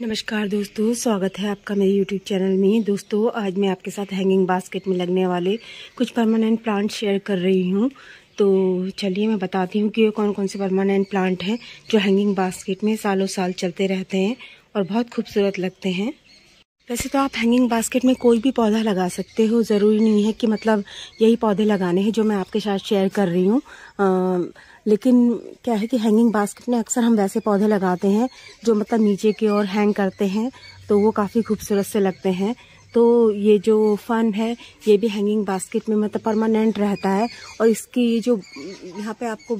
नमस्कार दोस्तों स्वागत है आपका मेरे यूट्यूब चैनल में दोस्तों आज मैं आपके साथ हैंगिंग बास्केट में लगने वाले कुछ परमानेंट प्लांट शेयर कर रही हूँ तो चलिए मैं बताती हूँ कि ये कौन कौन से परमानेंट प्लांट हैं जो हैंगिंग बास्केट में सालों साल चलते रहते हैं और बहुत खूबसूरत लगते हैं वैसे तो आप हैंगिंग बास्केट में कोई भी पौधा लगा सकते हो ज़रूरी नहीं है कि मतलब यही पौधे लगाने हैं जो मैं आपके साथ शेयर कर रही हूँ लेकिन क्या है कि हैंगिंग बास्केट में अक्सर हम वैसे पौधे लगाते हैं जो मतलब नीचे की ओर हैंग करते हैं तो वो काफ़ी खूबसूरत से लगते हैं तो ये जो फन है ये भी हैंगिंग बास्केट में मतलब परमानेंट रहता है और इसकी ये जो यहाँ पे आपको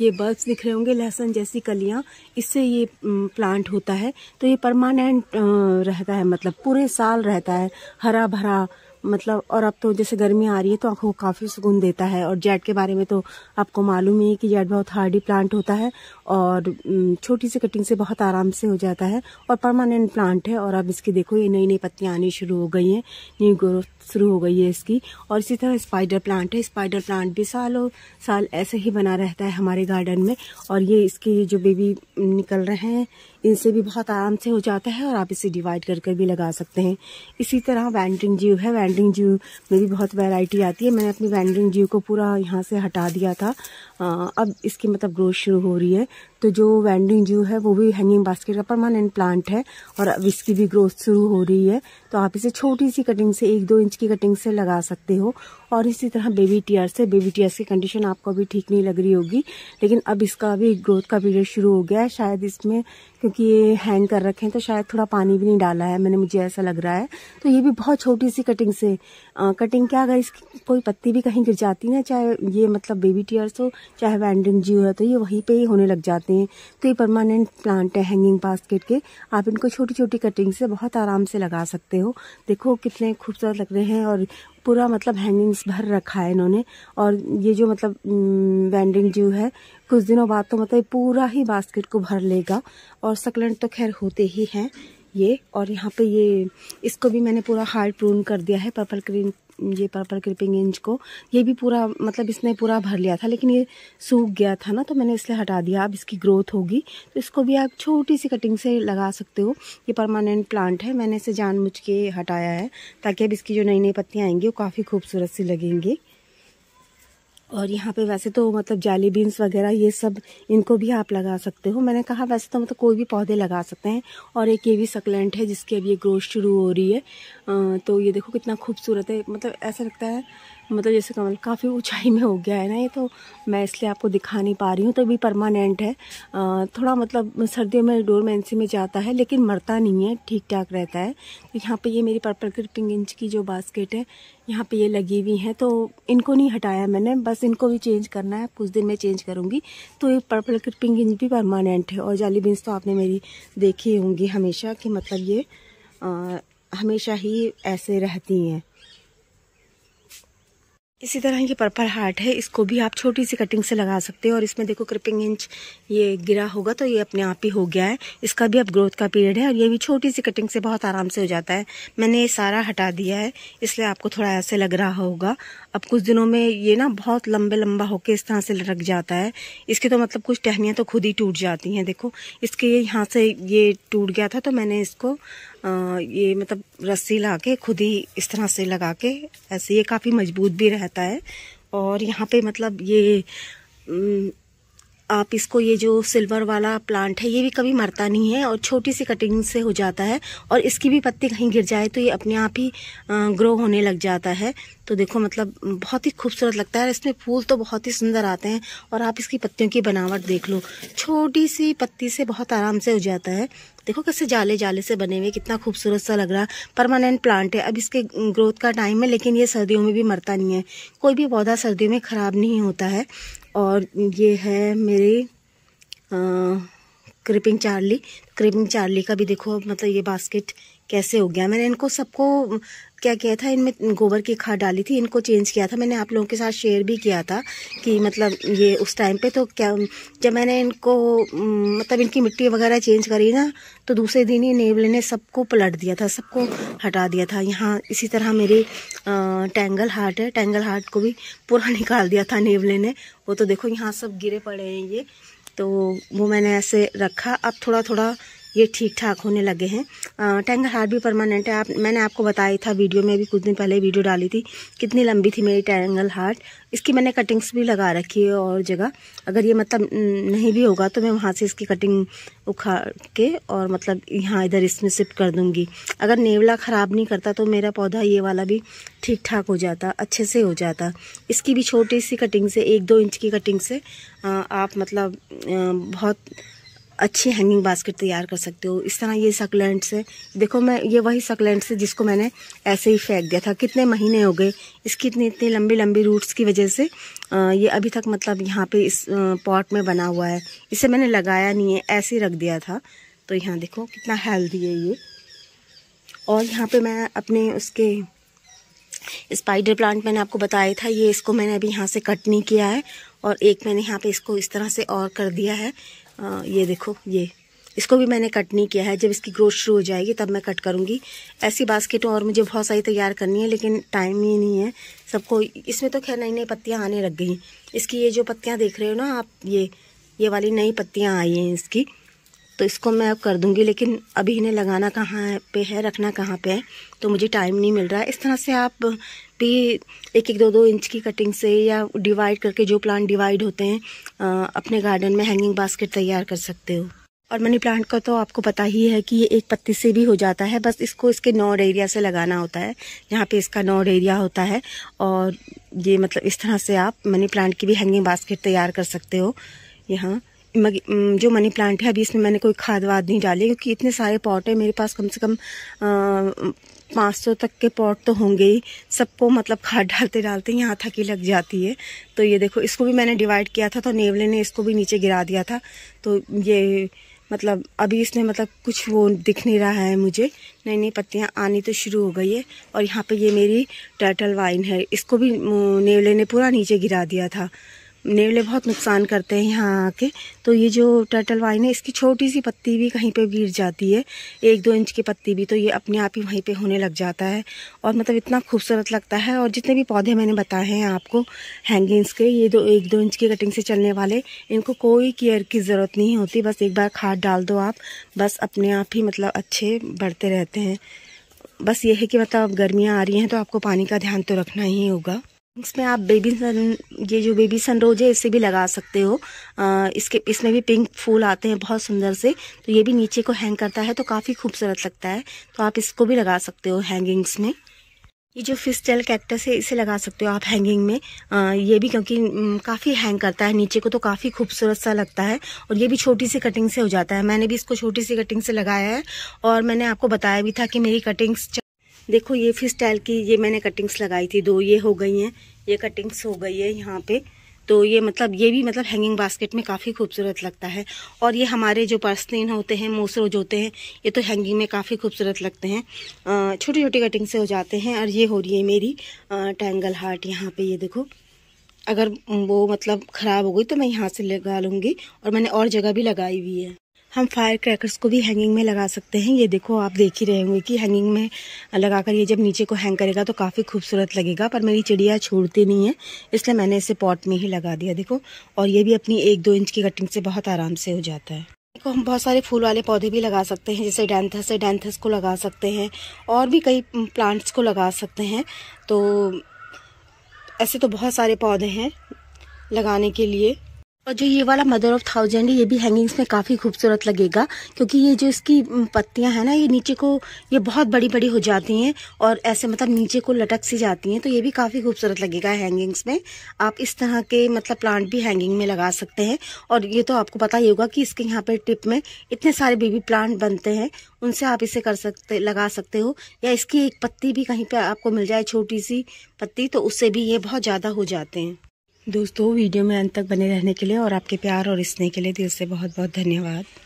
ये बल्ब दिख रहे होंगे लहसुन जैसी कलियाँ इससे ये प्लांट होता है तो ये परमानेंट रहता है मतलब पूरे साल रहता है हरा भरा मतलब और अब तो जैसे गर्मी आ रही है तो आंखों को काफ़ी सुकून देता है और जेड के बारे में तो आपको मालूम ही है कि जेड बहुत हार्डी प्लांट होता है और छोटी सी कटिंग से बहुत आराम से हो जाता है और परमानेंट प्लांट है और अब इसकी देखो ये नई नई पत्तियाँ आनी शुरू हो गई हैं न्यू ग्रोथ शुरू हो गई है इसकी और इसी तरह स्पाइडर प्लांट है स्पाइडर प्लांट भी सालों साल ऐसे ही बना रहता है हमारे गार्डन में और ये इसके जो बेबी निकल रहे हैं इनसे भी बहुत आराम से हो जाता है और आप इसे डिवाइड करके भी लगा सकते हैं इसी तरह वैंड्रिंग जीव है वैंड्रिंग जीव में भी बहुत वैरायटी आती है मैंने अपनी वैंड्रिंग जीव को पूरा यहाँ से हटा दिया था आ, अब इसकी मतलब ग्रोथ शुरू हो रही है तो जो वेंडिंग जू है वो भी हैंगिंग बास्केट का परमानेंट प्लांट है और अब इसकी भी ग्रोथ शुरू हो रही है तो आप इसे छोटी सी कटिंग से एक दो इंच की कटिंग से लगा सकते हो और इसी तरह बेबी टीयर्स है बेबी टीयर्स की कंडीशन आपको अभी ठीक नहीं लग रही होगी लेकिन अब इसका अभी ग्रोथ का पीरियड शुरू हो गया है शायद इसमें क्योंकि ये हैंग कर रखे हैं तो शायद थोड़ा पानी भी नहीं डाला है मैंने मुझे ऐसा लग रहा है तो ये भी बहुत छोटी सी कटिंग से आ, कटिंग क्या अगर इसकी कोई पत्ती भी कहीं गिर जाती ना चाहे ये मतलब बेबी टीयर्स हो चाहे वैंडिंग जीव है तो ये वहीं पर ही होने लग जाते हैं तो ये परमानेंट प्लांट है हैंगिंग बास्केट के आप इनको छोटी छोटी कटिंग से बहुत आराम से लगा सकते हो देखो कितने खूबसूरत लग रहे हैं और पूरा मतलब हैंगिंग्स भर रखा है इन्होंने और ये जो मतलब बैंडिंग जो है कुछ दिनों बाद तो मतलब पूरा ही बास्केट को भर लेगा और सकलेंट तो खैर होते ही हैं ये और यहाँ पे ये इसको भी मैंने पूरा हार्ड प्रून कर दिया है पर्पल ग्रीन ये पर्पल क्रिपिंग इंच को ये भी पूरा मतलब इसने पूरा भर लिया था लेकिन ये सूख गया था ना तो मैंने इसलिए हटा दिया अब इसकी ग्रोथ होगी तो इसको भी आप छोटी सी कटिंग से लगा सकते हो ये परमानेंट प्लांट है मैंने इसे जानबूझ के हटाया है ताकि अब इसकी जो नई नई पत्तियाँ आएंगी वो काफ़ी खूबसूरत सी लगेंगी और यहाँ पे वैसे तो मतलब जाली बीन्स वगैरह ये सब इनको भी आप लगा सकते हो मैंने कहा वैसे तो मतलब कोई भी पौधे लगा सकते हैं और एक ये भी सकलेंट है जिसकी अब ये ग्रोथ शुरू हो रही है तो ये देखो कितना खूबसूरत है मतलब ऐसा लगता है मतलब जैसे कमल काफ़ी ऊंचाई में हो गया है ना ये तो मैं इसलिए आपको दिखा नहीं पा रही हूँ तो भी परमानेंट है आ, थोड़ा मतलब सर्दियों में डोरमेंसी में जाता है लेकिन मरता नहीं है ठीक ठाक रहता है तो यहाँ पे ये मेरी पर्पल क्रिपिंग इंच की जो बास्केट है यहाँ पे ये लगी हुई हैं तो इनको नहीं हटाया मैंने बस इनको भी चेंज करना है कुछ दिन में चेंज करूँगी तो ये पर्पल क्रिपिंग इंच भी परमानेंट है और जाली बीन्स तो आपने मेरी देखी होंगी हमेशा कि मतलब ये हमेशा ही ऐसे रहती हैं इसी तरह ये पर्पल हार्ट है इसको भी आप छोटी सी कटिंग से लगा सकते हो और इसमें देखो क्रिपिंग इंच ये गिरा होगा तो ये अपने आप ही हो गया है इसका भी अब ग्रोथ का पीरियड है और ये भी छोटी सी कटिंग से बहुत आराम से हो जाता है मैंने ये सारा हटा दिया है इसलिए आपको थोड़ा ऐसे लग रहा होगा अब कुछ दिनों में ये ना बहुत लंबे लंबा होके इस तरह से लटक जाता है इसके तो मतलब कुछ टहनियाँ तो खुद ही टूट जाती हैं देखो इसके ये यहाँ से ये टूट गया था तो मैंने इसको ये मतलब रस्सी ला के खुद ही इस तरह से लगा के ऐसे ये काफ़ी मजबूत भी रहता है और यहाँ पे मतलब ये आप इसको ये जो सिल्वर वाला प्लांट है ये भी कभी मरता नहीं है और छोटी सी कटिंग से हो जाता है और इसकी भी पत्ती कहीं गिर जाए तो ये अपने आप ही ग्रो होने लग जाता है तो देखो मतलब बहुत ही खूबसूरत लगता है इसमें फूल तो बहुत ही सुंदर आते हैं और आप इसकी पत्तियों की बनावट देख लो छोटी सी पत्ती से बहुत आराम से हो जाता है देखो कैसे जाले जाले से बने हुए कितना खूबसूरत सा लग रहा परमानेंट प्लांट है अब इसके ग्रोथ का टाइम है लेकिन ये सर्दियों में भी मरता नहीं है कोई भी पौधा सर्दियों में ख़राब नहीं होता है और ये है मेरे क्रिपिंग चार्ली क्रिपिंग चार्ली का भी देखो मतलब ये बास्केट कैसे हो गया मैंने इनको सबको क्या किया था इनमें गोबर की खाद डाली थी इनको चेंज किया था मैंने आप लोगों के साथ शेयर भी किया था कि मतलब ये उस टाइम पे तो क्या जब मैंने इनको मतलब इनकी मिट्टी वगैरह चेंज करी ना तो दूसरे दिन ही नेवले ने सबको पलट दिया था सबको हटा दिया था यहाँ इसी तरह मेरी टेंगल हार्ट है टेंगल हार्ट को भी पूरा निकाल दिया था नेवले ने वो तो देखो यहाँ सब गिरे पड़े हैं ये तो वो मैंने ऐसे रखा अब थोड़ा थोड़ा ये ठीक ठाक होने लगे हैं टैंगर हार भी परमानेंट है आप मैंने आपको बताया था वीडियो में भी कुछ दिन पहले वीडियो डाली थी कितनी लंबी थी मेरी टैंगल हार्ट इसकी मैंने कटिंग्स भी लगा रखी है और जगह अगर ये मतलब नहीं भी होगा तो मैं वहाँ से इसकी कटिंग उखाड़ के और मतलब यहाँ इधर इसमें शिफ्ट कर दूँगी अगर नेवला ख़राब नहीं करता तो मेरा पौधा ये वाला भी ठीक ठाक हो जाता अच्छे से हो जाता इसकी भी छोटी सी कटिंग से एक दो इंच की कटिंग से आप मतलब बहुत अच्छे हैंगिंग बास्केट तैयार कर सकते हो इस तरह ये सकलेंट्स है देखो मैं ये वही सकलेंट्स है जिसको मैंने ऐसे ही फेंक दिया था कितने महीने हो गए इसकी इतनी इतनी लंबी लंबी रूट्स की वजह से आ, ये अभी तक मतलब यहाँ पे इस पॉट में बना हुआ है इसे मैंने लगाया नहीं है ऐसे ही रख दिया था तो यहाँ देखो कितना हेल्दी है ये और यहाँ पर मैं अपने उसके स्पाइडर प्लांट मैंने आपको बताया था ये इसको मैंने अभी यहाँ से कट नहीं किया है और एक मैंने यहाँ पे इसको इस तरह से और कर दिया है ये देखो ये इसको भी मैंने कट नहीं किया है जब इसकी ग्रोथ शुरू हो जाएगी तब मैं कट करूँगी ऐसी बास्केट और मुझे बहुत सारी तैयार करनी है लेकिन टाइम ही नहीं है सबको इसमें तो खैर नई नई पत्तियाँ आने लग गई इसकी ये जो पत्तियाँ देख रहे हो ना आप ये ये वाली नई पत्तियाँ आई हैं इसकी तो इसको मैं अब कर दूंगी लेकिन अभी इन्हें लगाना कहाँ पे है रखना कहाँ पे है तो मुझे टाइम नहीं मिल रहा है इस तरह से आप भी एक एक दो दो इंच की कटिंग से या डिवाइड करके जो प्लांट डिवाइड होते हैं अपने गार्डन में हैंगिंग बास्केट तैयार कर सकते हो और मनी प्लांट का तो आपको पता ही है कि ये एक पत्ती से भी हो जाता है बस इसको इसके नॉड एरिया से लगाना होता है यहाँ पे इसका नॉड एरिया होता है और ये मतलब इस तरह से आप मनी प्लांट की भी हैंगिंग बास्केट तैयार कर सकते हो यहाँ जो मनी प्लांट है अभी इसमें मैंने कोई खाद वाद नहीं डाली क्योंकि इतने सारे पॉट है मेरे पास कम से कम पाँच सौ तक के पॉट तो होंगे ही सबको मतलब खाद डालते डालते यहाँ थकी लग जाती है तो ये देखो इसको भी मैंने डिवाइड किया था तो नेवले ने इसको भी नीचे गिरा दिया था तो ये मतलब अभी इसमें मतलब कुछ वो दिख नहीं रहा है मुझे नई नई पत्तियाँ आनी तो शुरू हो गई है और यहाँ पे ये मेरी टर्टल वाइन है इसको भी नेवले ने पूरा नीचे गिरा दिया था नेवले बहुत नुकसान करते हैं यहाँ आके तो ये जो टर्टल वाइन है इसकी छोटी सी पत्ती भी कहीं पे गिर जाती है एक दो इंच की पत्ती भी तो ये अपने आप ही वहीं पे होने लग जाता है और मतलब इतना खूबसूरत लगता है और जितने भी पौधे मैंने बताए हैं आपको हैंगिंग्स के ये दो एक दो इंच की कटिंग से चलने वाले इनको कोई केयर की ज़रूरत नहीं होती बस एक बार खाद डाल दो आप बस अपने आप ही मतलब अच्छे बढ़ते रहते हैं बस ये है कि मतलब गर्मियाँ आ रही हैं तो आपको पानी का ध्यान तो रखना ही होगा इसमें आप बेबी सन ये जो बेबी सन रोज है इसे भी लगा सकते हो आ, इसके इसमें भी पिंक फूल आते हैं बहुत सुंदर से तो ये भी नीचे को हैंग करता है तो काफ़ी खूबसूरत लगता है तो आप इसको भी लगा सकते हो हैंगिंग्स में ये जो फिस्टल कैक्टस है इसे लगा सकते हो आप हैंगिंग में आ, ये भी क्योंकि काफ़ी हैंग करता है नीचे को तो काफ़ी खूबसूरत सा लगता है और ये भी छोटी सी कटिंग से हो जाता है मैंने भी इसको छोटी सी कटिंग से लगाया है और मैंने आपको बताया भी था कि मेरी कटिंग्स देखो ये फिर स्टाइल की ये मैंने कटिंग्स लगाई थी दो ये हो गई हैं ये कटिंग्स हो गई है यहाँ पे तो ये मतलब ये भी मतलब हैंगिंग बास्केट में काफ़ी खूबसूरत लगता है और ये हमारे जो पर्सलिन होते हैं मोसरोज होते हैं ये तो हैंगिंग में काफ़ी खूबसूरत लगते हैं छोटी छोटी कटिंग से हो जाते हैं और ये हो रही है मेरी टैंगल हार्ट यहाँ पे ये देखो अगर वो मतलब ख़राब हो गई तो मैं यहाँ से लगा लूँगी और मैंने और जगह भी लगाई हुई है हम फायर क्रैकर्स को भी हैंगिंग में लगा सकते हैं ये देखो आप देख ही रहे होंगे कि हैंगिंग में लगाकर ये जब नीचे को हैंग करेगा तो काफ़ी खूबसूरत लगेगा पर मेरी चिड़िया छोड़ती नहीं है इसलिए मैंने इसे पॉट में ही लगा दिया देखो और ये भी अपनी एक दो इंच की कटिंग से बहुत आराम से हो जाता है देखो हम बहुत सारे फूल वाले पौधे भी लगा सकते हैं जैसे डेंथस है डेंथस को लगा सकते हैं और भी कई प्लांट्स को लगा सकते हैं तो ऐसे तो बहुत सारे पौधे हैं लगाने के लिए और जो ये वाला मदर ऑफ थाउजेंड है ये भी हैंगिंग्स में काफ़ी खूबसूरत लगेगा क्योंकि ये जो इसकी पत्तियां हैं ना ये नीचे को ये बहुत बड़ी बड़ी हो जाती हैं और ऐसे मतलब नीचे को लटक सी जाती हैं तो ये भी काफ़ी खूबसूरत लगेगा हैंगिंग्स में आप इस तरह के मतलब प्लांट भी हैंगिंग में लगा सकते हैं और ये तो आपको पता ही होगा कि इसके यहाँ पर टिप में इतने सारे बेबी प्लांट बनते हैं उनसे आप इसे कर सकते लगा सकते हो या इसकी एक पत्ती भी कहीं पर आपको मिल जाए छोटी सी पत्ती तो उससे भी ये बहुत ज़्यादा हो जाते हैं दोस्तों वीडियो में अंत तक बने रहने के लिए और आपके प्यार और स्नेह के लिए दिल से बहुत बहुत धन्यवाद